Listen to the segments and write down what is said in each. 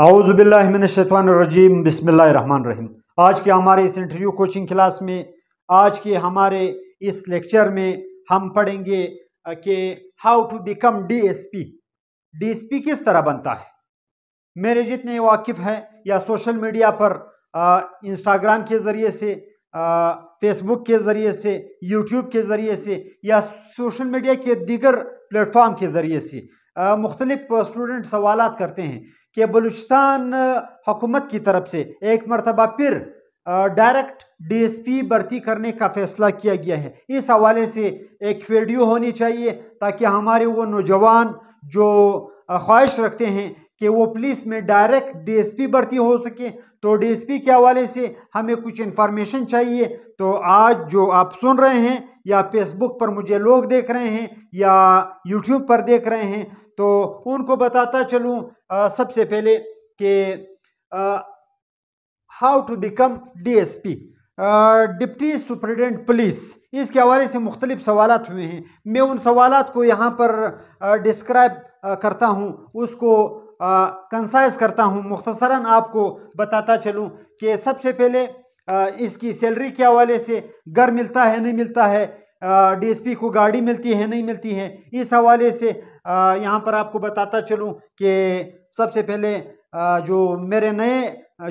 आउज़बिल्लिमिनशैतवानरजीम बसमीम आज के हमारे इस इंटरव्यू कोचिंग क्लास में आज के हमारे इस लेक्चर में हम पढ़ेंगे कि how to become DSP DSP किस तरह बनता है मेरे जितने वाकिफ़ हैं या सोशल मीडिया पर इंस्टाग्राम के ज़रिए से फेसबुक के ज़रिए से यूट्यूब के ज़रिए से या सोशल मीडिया के दीगर प्लेटफॉर्म के ज़रिए से मुख्तलिफ़ स्टूडेंट सवाल करते हैं कि बलूचिस्तान हुकूमत की तरफ से एक मरतबा फिर डायरेक्ट डीएसपी भर्ती करने का फैसला किया गया है इस हवाले से एक वीडियो होनी चाहिए ताकि हमारे वो नौजवान जो ख्वाहिश रखते हैं कि वो पुलिस में डायरेक्ट डीएसपी भर्ती हो सके तो डीएसपी के हवाले से हमें कुछ इन्फॉर्मेशन चाहिए तो आज जो आप सुन रहे हैं या फेसबुक पर मुझे लोग देख रहे हैं या यूट्यूब पर देख रहे हैं तो उनको बताता चलूँ सबसे पहले कि how to become DSP deputy superintendent police इसके हवाले से मुख्तलिफ सवाल हुए हैं मैं उन सवाल को यहाँ पर डिस्क्राइब करता हूँ उसको कंसाइज करता हूँ मुख्तसरा आपको बताता चलूँ कि सबसे पहले आ, इसकी सैलरी के हवाले से घर मिलता है नहीं मिलता है डीएसपी को गाड़ी मिलती है नहीं मिलती है इस हवाले से यहाँ पर आपको बताता चलूँ कि सबसे पहले आ, जो मेरे नए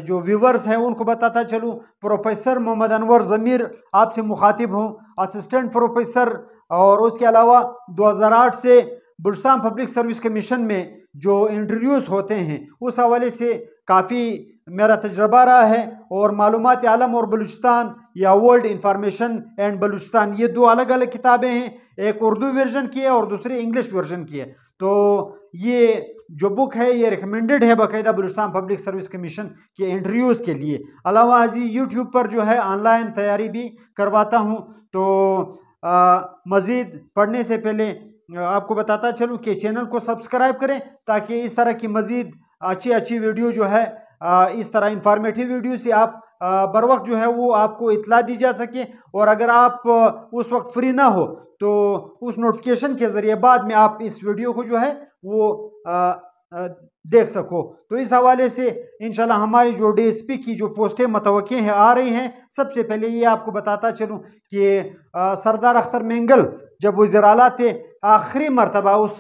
जो व्यूवर्स हैं उनको बताता चलूँ प्रोफेसर मोहम्मद अनवर ज़मीर आपसे मुखातिब हूँ असिस्टेंट प्रोफेसर और उसके अलावा 2008 से बुलस्तान पब्लिक सर्विस कमीशन में जो इंट्रोड्यूस होते हैं उस हवाले से काफ़ी मेरा तजर्बा रहा है और मालूम आलम और बलूचिस्तान या वर्ल्ड इंफॉर्मेशन एंड बलूचिस्तान ये दो अलग अलग किताबें हैं एक उर्दू वर्जन की है और दूसरी इंग्लिश वर्जन की है तो ये जो बुक है ये रिकमेंडेड है बाकायदा बलूचस्तान पब्लिक सर्विस कमीशन के इंटरव्यूज़ के लिए अलावा अजी यूट्यूब पर जो है ऑनलाइन तैयारी भी करवाता हूँ तो मज़ीद पढ़ने से पहले आपको बताता चलूँ कि चैनल को सब्सक्राइब करें ताकि इस तरह की मज़ीद अच्छी अच्छी वीडियो जो है इस तरह इंफॉर्मेटिव वीडियो से आप बर वक्त जो है वो आपको इतला दी जा सके और अगर आप उस वक्त फ्री ना हो तो उस नोटिफिकेशन के ज़रिए बाद में आप इस वीडियो को जो है वो आ, आ, देख सको तो इस हवाले से इन हमारी जो डीएसपी की जो पोस्टें मतव हैं आ रही हैं सबसे पहले ये आपको बताता चलूँ कि सरदार अख्तर मेंगल जब वज़र थे आखिरी मरतबा उस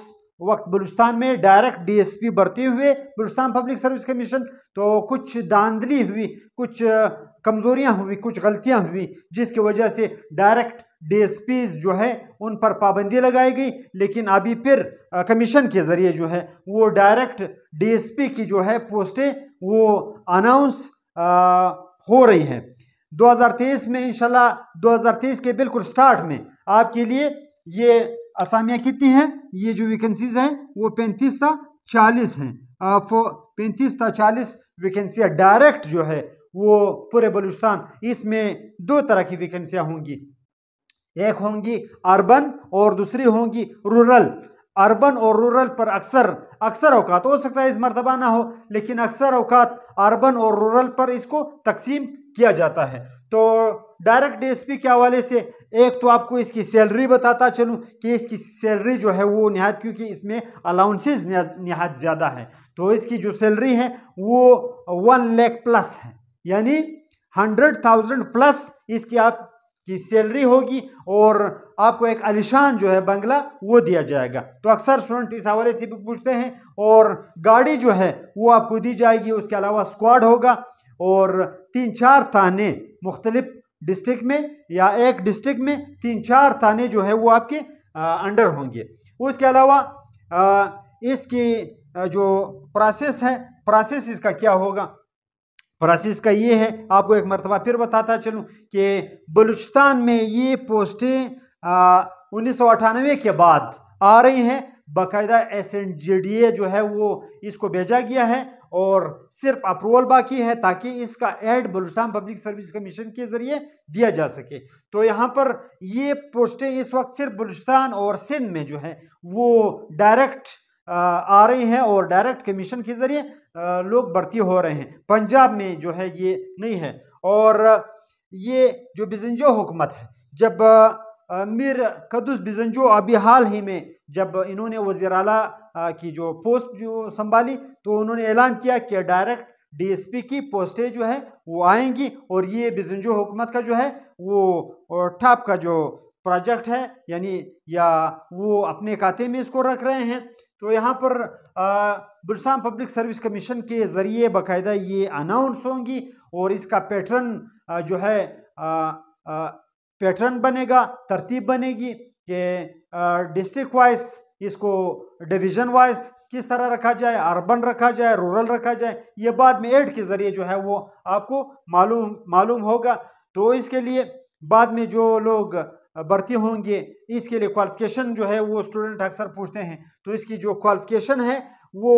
वक्त बलुस्तान में डायरेक्ट डीएसपी बरते हुए बलुस्तान पब्लिक सर्विस कमीशन तो कुछ धांधली हुई कुछ कमज़ोरियां हुई कुछ गलतियां हुई जिसकी वजह से डायरेक्ट डीएसपी जो है उन पर पाबंदी लगाई गई लेकिन अभी फिर कमीशन के ज़रिए जो है वो डायरेक्ट पी की जो है पोस्टें वो अनाउंस हो रही हैं 2023 में इंशाल्लाह 2023 के बिल्कुल स्टार्ट में आपके लिए ये असामिया कितनी है ये जो वैकेंसीज हैं वो पैंतीस था चालीस हैं पैंतीस था चालीस वैकेंसियाँ डायरेक्ट जो है वो पूरे बलूचिस्तान इसमें दो तरह की वैकेंसियाँ होंगी एक होंगी अर्बन और दूसरी होंगी रूरल अर्बन और रूरल पर अक्सर अक्सर अवकात हो सकता है इस मरतबा ना हो लेकिन अक्सर अवकात अर्बन और रूरल पर इसको तकसीम किया जाता है तो डायरेक्ट डीएसपी के हवाले से एक तो आपको इसकी सैलरी बताता चलूँ कि इसकी सैलरी जो है वो नहायत क्योंकि इसमें अलाउंसेज नहायत ज़्यादा है तो इसकी जो सैलरी है वो वन लैख प्लस है यानी हंड्रेड थाउजेंड प्लस इसकी आप की सैलरी होगी और आपको एक अलिशान जो है बंगला वो दिया जाएगा तो अक्सर स्टूडेंट इस हवाले से भी पूछते हैं और गाड़ी जो है वो आपको दी जाएगी उसके अलावा स्क्वाड होगा और तीन चार थाने मुख्तलिफ़ डिस्ट्रिक्ट में या एक डिस्ट्रिक्ट में तीन चार थाने जो है वो आपके आ, अंडर होंगे उसके अलावा इसकी जो प्रोसेस है प्रोसेस इसका क्या होगा प्रोसेस का ये है आपको एक मरतबा फिर बताता चलूँ कि बलूचिस्तान में ये पोस्टें उन्नीस सौ अठानवे के बाद आ रही हैं बाकायदा S N J D A जो है वो इसको भेजा गया है और सिर्फ अप्रूवल बाकी है ताकि इसका ad Balochistan public service commission के ज़रिए दिया जा सके तो यहाँ पर ये पोस्टें इस वक्त सिर्फ बलूचिस्तान और सिंध में जो है वो डायरेक्ट आ रही हैं और डायरेक्ट कमीशन के ज़रिए लोग भर्ती हो रहे हैं पंजाब में जो है ये नहीं है और ये जो बिजंजो हुकूमत है जब मीर कदस बिजनजो अभी हाल ही में जब इन्होंने वजीर अला की जो पोस्ट जो संभाली तो उन्होंने ऐलान किया कि डायरेक्ट डीएसपी की पोस्टें जो है वो आएंगी और ये बिजनजो हुकूमत का जो है वो टॉप का जो प्रोजेक्ट है यानी या वो अपने खाते में इसको रख रहे हैं तो यहाँ पर बुरसान पब्लिक सर्विस कमीशन के ज़रिए बाकायदा ये अनाउंस होंगी और इसका पैटर्न जो है आ, आ, पैटर्न बनेगा तरतीब बनेगी कि डिस्ट्रिक्ट वाइज इसको डिवीजन वाइज किस तरह रखा जाए अर्बन रखा जाए रूरल रखा जाए ये बाद में एड के ज़रिए जो है वो आपको मालूम मालूम होगा तो इसके लिए बाद में जो लोग भर्ती होंगे इसके लिए क्वालिफिकेशन जो है वो स्टूडेंट अक्सर पूछते हैं तो इसकी जो क्वालिफिकेशन है वो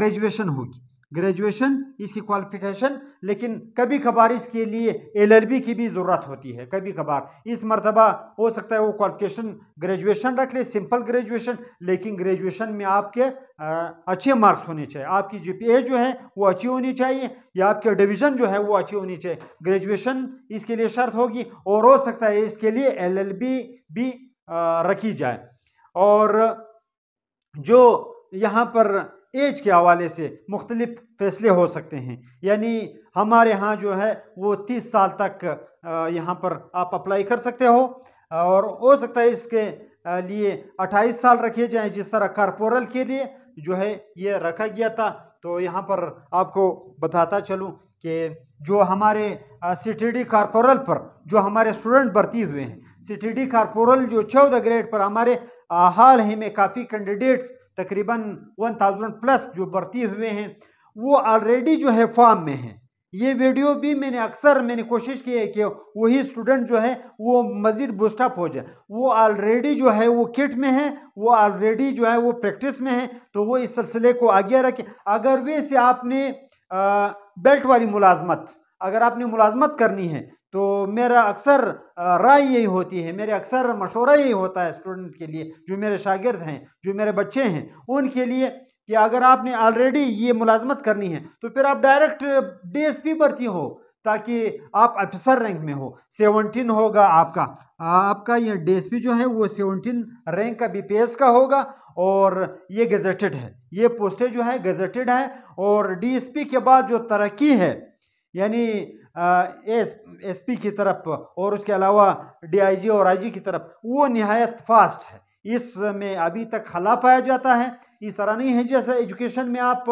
ग्रेजुएशन होगी ग्रेजुएशन इसकी क्वालिफिकेशन लेकिन कभी कभार इसके लिए एलएलबी की भी ज़रूरत होती है कभी कभार इस मरतबा हो सकता है वो क्वालिफिकेशन ग्रेजुएशन रख ले सिंपल ग्रेजुएशन लेकिन ग्रेजुएशन में आपके आ, अच्छे मार्क्स होने चाहिए आपकी जीपीए जो है वो अच्छी होनी चाहिए या आपके डिवीज़न जो है वो अच्छी होनी चाहिए ग्रेजुएशन इसके लिए शर्त होगी और हो सकता है इसके लिए एल भी आ, रखी जाए और जो यहाँ पर एज के हवाले से मुख्तलिफ फैसले हो सकते हैं यानी हमारे यहाँ जो है वो तीस साल तक यहाँ पर आप अप्लाई कर सकते हो और हो सकता है इसके लिए अट्ठाईस साल रखे जाएँ जिस तरह कारपोरल के लिए जो है ये रखा गया था तो यहाँ पर आपको बताता चलूँ कि जो हमारे सी टी डी कारपोरल पर जो हमारे स्टूडेंट भर्ती हुए हैं सी टी डी कारपोरल जो चौदह ग्रेड पर हमारे हाल ही में काफ़ी कैंडिडेट्स तकरीबन वन थाउजेंड प्लस जो भर्ती हुए हैं वो ऑलरेडी जो है फॉर्म में है ये वीडियो भी मैंने अक्सर मैंने कोशिश की है कि वही स्टूडेंट जो है वो मज़ीद बूस्टअप हो जाए वो ऑलरेडी जो है वो किट में है वो ऑलरेडी जो है वो प्रैक्टिस में है तो वो इस सिलसिले को आगे रखें अगर वे से आपने आ, बेल्ट वाली मुलाजमत अगर आपने मुलाजमत करनी है तो मेरा अक्सर राय यही होती है मेरे अक्सर मशवरा यही होता है स्टूडेंट के लिए जो मेरे शागिर्द हैं जो मेरे बच्चे हैं उनके लिए कि अगर आपने ऑलरेडी ये मुलाजमत करनी है तो फिर आप डायरेक्ट डीएसपी भर्ती हो ताकि आप अफसर रैंक में हो सेवनटीन होगा आपका आपका ये डीएसपी जो है वो सेवनटीन रैंक का एस का होगा और ये गजटेड है ये पोस्टें जो है गजटेड हैं और डीएसपी के बाद जो तरक्की है यानी एस एस पी की तरफ और उसके अलावा डीआईजी और आईजी की तरफ वो नहायत फास्ट है इसमें अभी तक खला पाया जाता है इस तरह नहीं है जैसे एजुकेशन में आप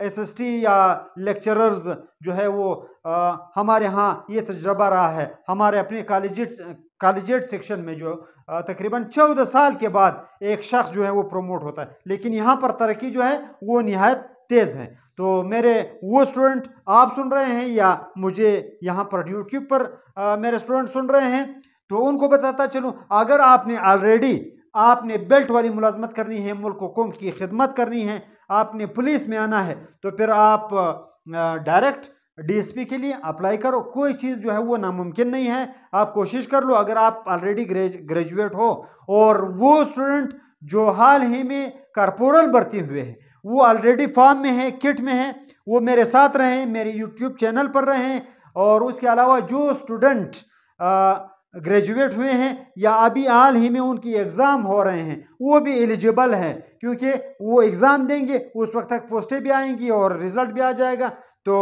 एसएसटी या लेक्चरर्स जो है वो आ, हमारे यहाँ ये तजर्बा रहा है हमारे अपने कॉलेज कॉलेजेट सेक्शन में जो तकरीबन चौदह साल के बाद एक शख्स जो है वो प्रोमोट होता है लेकिन यहाँ पर तरक्की जो है वो नहायत तेज़ हैं तो मेरे वो स्टूडेंट आप सुन रहे हैं या मुझे यहाँ पर यूट्यूब पर आ, मेरे स्टूडेंट सुन रहे हैं तो उनको बताता चलूँ अगर आपने ऑलरेडी आपने बेल्ट वाली मुलाजमत करनी है मुल्क व की खिदमत करनी है आपने पुलिस में आना है तो फिर आप डायरेक्ट डीएसपी के लिए अप्लाई करो कोई चीज़ जो है वो नामुमकिन नहीं है आप कोशिश कर लो अगर आप ऑलरेडी ग्रेज ग्रेजुएट हो और वो स्टूडेंट जो हाल ही में कारपोरल बरती हुए हैं वो ऑलरेडी फॉर्म में है किट में है वो मेरे साथ रहें मेरे यूट्यूब चैनल पर रहें और उसके अलावा जो स्टूडेंट ग्रेजुएट हुए हैं या अभी हाल ही में उनकी एग्ज़ाम हो रहे हैं वो भी एलिजिबल हैं क्योंकि वो एग्ज़ाम देंगे उस वक्त तक पोस्टें भी आएंगी और रिज़ल्ट भी आ जाएगा तो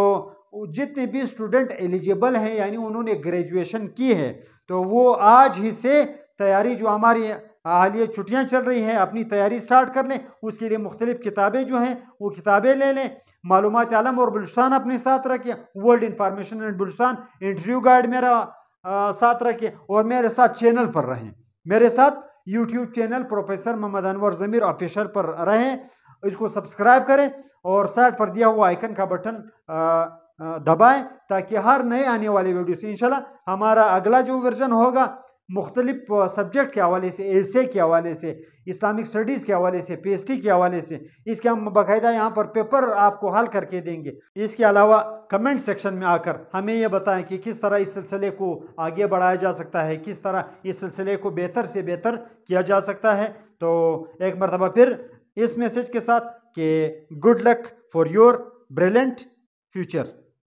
जितने भी स्टूडेंट एलिजिबल हैं यानी उन्होंने ग्रेजुएशन की है तो वो आज ही से तैयारी जो हमारी हालिया छुट्टियाँ चल रही हैं अपनी तैयारी स्टार्ट कर लें उसके लिए मुख्तलिफ़ किताबें जो हैं वो किताबें ले लें मालूम आलम और बलुस्तान अपने साथ रखें world information and Balochistan interview guide मेरा आ, साथ रखें और मेरे साथ चैनल पर रहें मेरे साथ YouTube channel professor Mohammad Anwar Zameer official पर रहें इसको सब्सक्राइब करें और साइड पर दिया हुआ आइकन का बटन दबाएँ दबाएं ताकि हर नए आने वाले वीडियो से इंशाल्लाह हमारा अगला जो वर्जन होगा मुख्तलिफ सब्जेक्ट के हवाले से एसे के हवाले से इस्लामिक स्टडीज़ के हवाले से पी एच डी के हवाले से इसके हम बाकायदा यहाँ पर पेपर आपको हल करके देंगे इसके अलावा कमेंट सेक्शन में आकर हमें यह बताएं कि किस तरह इस सिलसिले को आगे बढ़ाया जा सकता है किस तरह इस सिलसिले को बेहतर से बेहतर किया जा सकता है तो एक मरतबा फिर इस मैसेज के साथ कि good luck for your brilliant future